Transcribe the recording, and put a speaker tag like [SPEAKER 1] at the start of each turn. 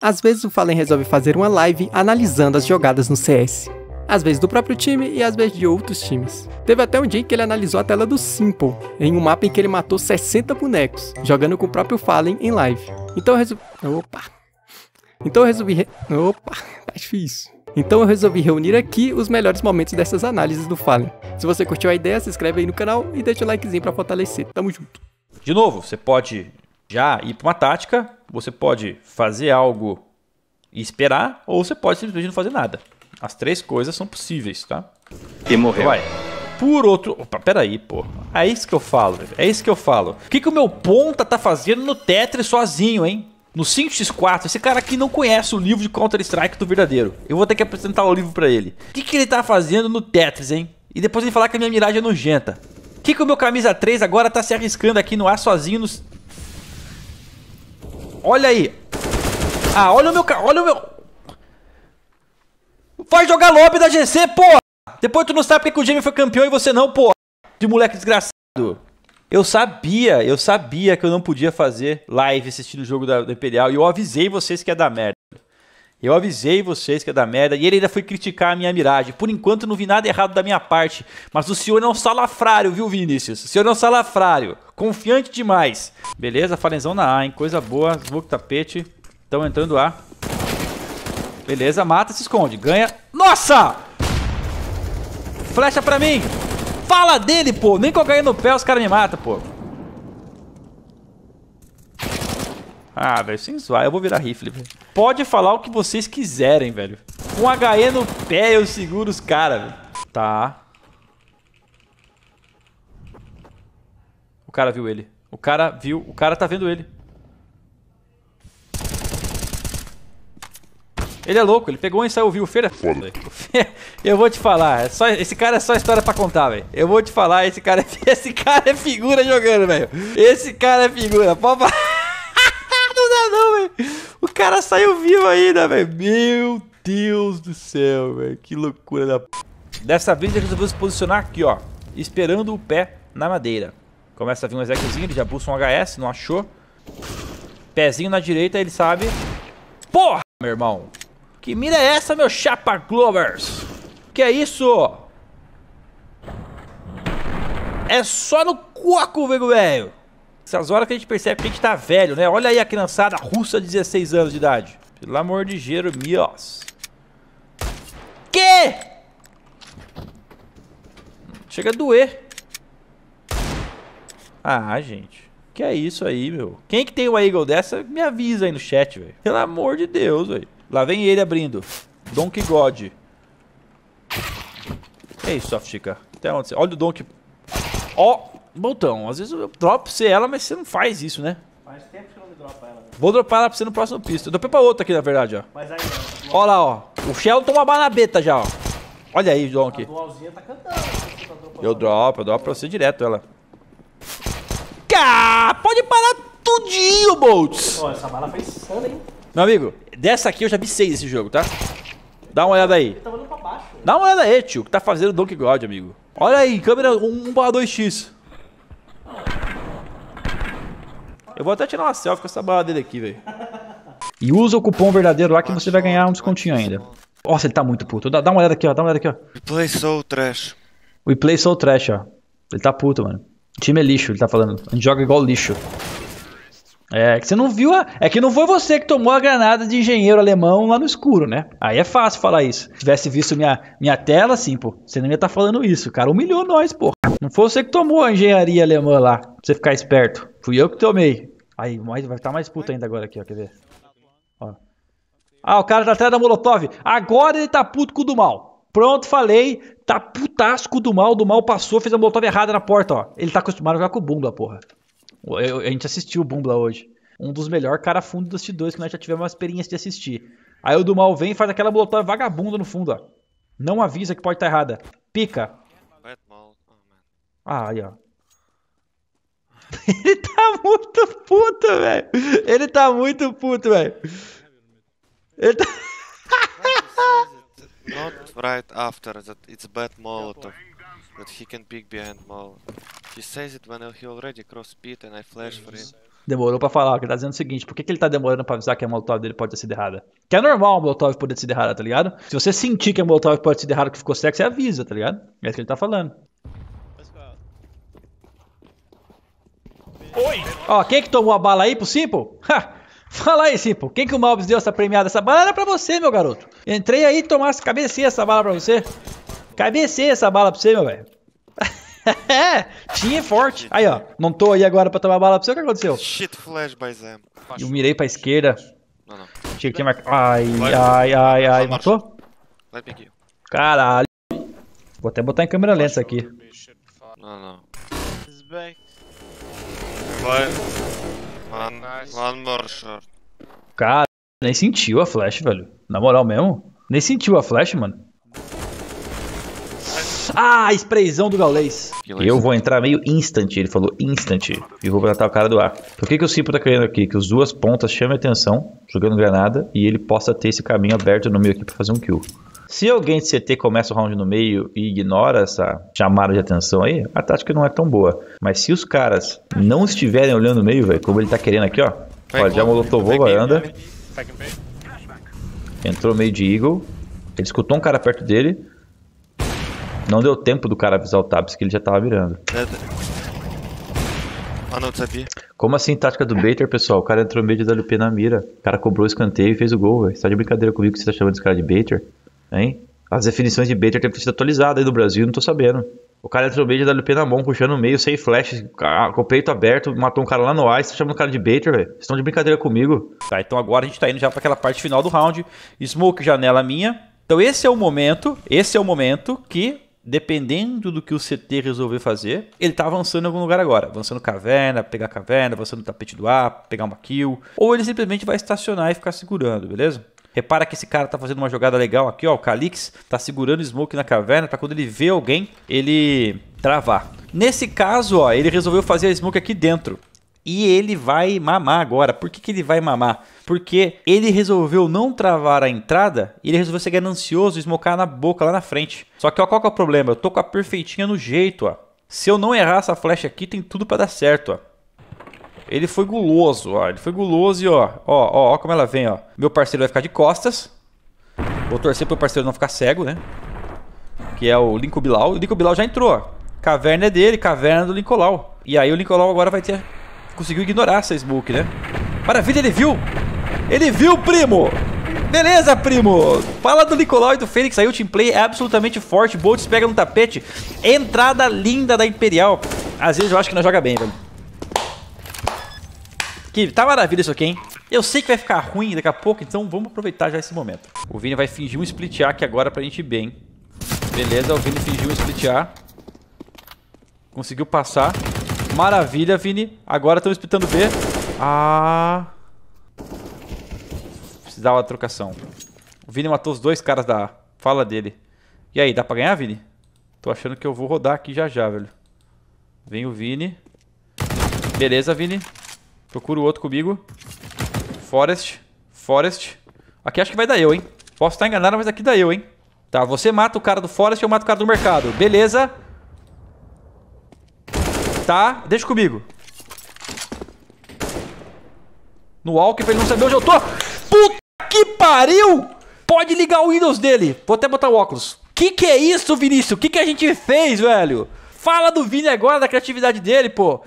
[SPEAKER 1] Às vezes o Fallen resolve fazer uma live analisando as jogadas no CS. Às vezes do próprio time e às vezes de outros times. Teve até um dia que ele analisou a tela do Simple, em um mapa em que ele matou 60 bonecos, jogando com o próprio Fallen em live. Então eu resolvi... Opa! Então eu resolvi... Re... Opa! Tá difícil. Então eu resolvi reunir aqui os melhores momentos dessas análises do Fallen. Se você curtiu a ideia, se inscreve aí no canal e deixa o likezinho para fortalecer. Tamo junto. De novo, você pode já ir para uma tática, você pode fazer algo e esperar, ou você pode simplesmente não fazer nada. As três coisas são possíveis, tá? E morreu. Vai. Por outro. Opa, peraí, pô. É isso que eu falo, velho. É isso que eu falo. O que, que o meu ponta tá fazendo no Tetris sozinho, hein? No 5x4, esse cara aqui não conhece o livro de Counter-Strike do verdadeiro. Eu vou ter que apresentar o livro para ele. O que, que ele tá fazendo no Tetris, hein? E depois ele falar que a minha miragem é nojenta. O que, que o meu camisa 3 agora tá se arriscando aqui no ar sozinho no Olha aí. Ah, olha o meu... Olha o meu... Vai jogar lobby da GC, porra! Depois tu não sabe porque que o Jamie foi campeão e você não, porra! De moleque desgraçado. Eu sabia, eu sabia que eu não podia fazer live assistindo o jogo da, da Imperial e eu avisei vocês que ia dar merda. Eu avisei vocês que é da merda. E ele ainda foi criticar a minha miragem. Por enquanto, não vi nada errado da minha parte. Mas o senhor é um salafrário, viu, Vinícius? O senhor é um salafrário. Confiante demais. Beleza, falenzão na A, hein? Coisa boa. Smoke tapete. Estão entrando A. Beleza, mata, se esconde. Ganha. Nossa! Flecha pra mim. Fala dele, pô. Nem que eu ganhei no pé, os caras me matam, pô. Ah, velho, sem zoar. Eu vou virar rifle, velho. Pode falar o que vocês quiserem, velho. Com HE no pé eu seguro os caras, velho. Tá. O cara viu ele. O cara viu. O cara tá vendo ele. Ele é louco, ele pegou um e saiu, o Feira. Foda. Eu vou te falar, é só, esse cara é só história pra contar, velho. Eu vou te falar, esse cara, é, esse cara é figura jogando, velho. Esse cara é figura. Pode cara saiu vivo ainda, velho. Meu Deus do céu, velho. Que loucura da p... Dessa vez ele resolveu se posicionar aqui, ó. Esperando o pé na madeira. Começa a vir um execzinho, ele já pulsa um HS, não achou. Pezinho na direita, ele sabe. Porra, meu irmão. Que mira é essa, meu chapa Glovers? Que é isso? É só no coco, velho. Essas horas que a gente percebe que a gente tá velho, né? Olha aí a criançada russa de 16 anos de idade. Pelo amor de mios. Que? Chega a doer. Ah, gente. Que é isso aí, meu? Quem que tem uma Eagle dessa, me avisa aí no chat, velho. Pelo amor de Deus, velho. Lá vem ele abrindo. Donkey God. Ei, Softica. Até onde você... Olha o Donkey... Ó! Oh botão, às vezes eu dropo você ela, mas você não faz isso, né? Faz tempo que eu não dropa ela. Vou dropar ela pra você no próximo pista. Eu dropei pra outra aqui, na verdade, ó. Mas aí, ó. lá, ó. O Shell toma banabeta já, ó. Olha aí, João aqui. Tá cantando, né? tá eu dropo, eu dropo pra você direto ela. Cá, pode parar tudinho, Bolts. Ó, essa bala fez insana, hein? Meu amigo, dessa aqui eu já vi seis esse jogo, tá? Dá uma olhada aí. Ele tá olhando pra baixo. Dá uma olhada aí, tio, que tá fazendo Donkey God, amigo. Olha aí, câmera 1 para 2x. Eu vou até tirar uma selfie com essa barra dele aqui, velho. E usa o cupom verdadeiro lá que você vai ganhar um descontinho ainda. Nossa, ele tá muito puto. Dá, dá uma olhada aqui, ó. Dá uma olhada aqui, ó. We play soul trash. We play soul trash, ó. Ele tá puto, mano. O time é lixo, ele tá falando. A gente joga igual lixo. É, que você não viu a... É que não foi você que tomou a granada de engenheiro alemão lá no escuro, né? Aí é fácil falar isso. Se tivesse visto minha, minha tela, assim, pô, você não ia estar tá falando isso. O cara humilhou nós, pô. Não foi você que tomou a engenharia alemã lá, pra você ficar esperto. Fui eu que tomei. Aí, vai estar tá mais puto ainda agora aqui, ó, quer ver? Ó. Ah, o cara tá atrás da Molotov. Agora ele tá puto com o do mal. Pronto, falei. Tá putasco do mal. Do mal passou, fez a Molotov errada na porta, ó. Ele tá acostumado a jogar com o bunda, porra. Eu, a gente assistiu o Bumbla hoje. Um dos melhores cara fundo dos T2 que nós já tivemos uma experiência de assistir. Aí o do mal vem e faz aquela molotov vagabunda no fundo, ó. Não avisa que pode estar tá errada. Pica. Ah, aí, ó. Ele tá muito puto, velho. Ele tá muito puto, velho. Ele tá... Not right after that, it's bad molotov that he can peek behind Maul. He says it when he already crossed pit and I flash for him. Demorou pra falar, Ele tá dizendo o seguinte, por que, que ele tá demorando pra avisar que a molotov dele pode ter sido errada? Que é normal a molotov poder ter sido errada, tá ligado? Se você sentir que a molotov pode ter sido errada, que ficou sexy, você avisa, tá ligado? É isso que ele tá falando. Oi! Ó, quem é que tomou a bala aí pro Simple? Ha! Fala aí, Simple, quem que o Malbis deu essa premiada? Essa bala era pra você, meu garoto. Entrei aí e tomasse cabecinha essa bala pra você. Cabecei essa bala pra você, meu velho. é, tinha forte. Aí, ó, não tô aí agora pra tomar bala pra você, o que aconteceu? Shit flash by Zem. É. Eu mirei pra esquerda. Não, não. Tinha que marcar. Ai, ai, ai, ai, matou? Caralho. Vou até botar em câmera lenta aqui. Não, não. Vai. One, one more shot. Cara, nem sentiu a flash, velho. Na moral mesmo. Nem sentiu a flash, mano. Ah, sprayzão do Gaulês. Eu vou entrar meio instant, ele falou instant. E vou botar o cara do ar. Por que, que o Simpo tá querendo aqui? Que os duas pontas chamem atenção, jogando granada, e ele possa ter esse caminho aberto no meio aqui pra fazer um kill. Se alguém de CT começa o round no meio e ignora essa chamada de atenção aí, a tática não é tão boa. Mas se os caras não estiverem olhando no meio, velho, como ele tá querendo aqui, ó. Vai, ó, já molotovou a varanda. Entrou meio de Eagle. Ele escutou um cara perto dele. Não deu tempo do cara avisar o Tabs que ele já tava virando. É, tá. Ah não, sabia. Como assim tática do Bater, pessoal? O cara entrou no meio da WP na mira. O cara cobrou o escanteio e fez o gol, velho. Você tá de brincadeira comigo que você tá chamando esse cara de Bater? Hein? As definições de Bater têm sido atualizadas aí no Brasil, não tô sabendo. O cara entrou no meio da WP na mão, puxando o meio, sem flash, ah, com o peito aberto, matou um cara lá no ar, você tá chamando o cara de Bater, velho. Vocês estão de brincadeira comigo. Tá, então agora a gente tá indo já pra aquela parte final do round. Smoke, janela minha. Então esse é o momento, esse é o momento que dependendo do que o CT resolver fazer, ele tá avançando em algum lugar agora. Avançando caverna, pegar caverna, avançando tapete do ar, pegar uma kill. Ou ele simplesmente vai estacionar e ficar segurando, beleza? Repara que esse cara tá fazendo uma jogada legal aqui, ó. O Calix tá segurando o smoke na caverna pra quando ele vê alguém, ele travar. Nesse caso, ó, ele resolveu fazer a smoke aqui dentro. E ele vai mamar agora. Por que, que ele vai mamar? Porque ele resolveu não travar a entrada e ele resolveu ser ganancioso e esmocar na boca lá na frente. Só que ó, qual que é o problema? Eu tô com a perfeitinha no jeito, ó. Se eu não errar essa flecha aqui, tem tudo para dar certo, ó. Ele foi guloso, ó. Ele foi guloso e ó, ó, ó, ó como ela vem, ó. Meu parceiro vai ficar de costas. Vou torcer pro parceiro não ficar cego, né? Que é o Linko Bilal. O Linko Bilal já entrou, ó. Caverna é dele, caverna é do Lincolau. E aí o Lincolau agora vai ter conseguiu ignorar essa smoke, né? Maravilha, ele viu! Ele viu, primo! Beleza, primo! Fala do Nicolau e do Fênix, aí o teamplay é absolutamente forte, Boltz pega no tapete, entrada linda da Imperial. Às vezes eu acho que não joga bem, velho. Que tá maravilha isso aqui, hein? Eu sei que vai ficar ruim daqui a pouco, então vamos aproveitar já esse momento. O Vini vai fingir um split A aqui agora pra gente ir bem. Beleza, o Vini fingiu um split A. Conseguiu passar. Maravilha, Vini. Agora estamos splitando B. Ah. Precisava da trocação. O Vini matou os dois caras da A. Fala dele. E aí, dá pra ganhar, Vini? Tô achando que eu vou rodar aqui já já, velho. Vem o Vini. Beleza, Vini. Procura o outro comigo. Forest. Forest. Aqui acho que vai dar eu, hein? Posso estar enganado, mas aqui dá eu, hein? Tá, você mata o cara do Forest, eu mato o cara do mercado. Beleza tá? Deixa comigo. No walk pra ele não saber onde eu tô. Puta que pariu! Pode ligar o Windows dele. Vou até botar o óculos. Que que é isso, Vinícius? Que que a gente fez, velho? Fala do Vini agora, da criatividade dele, pô.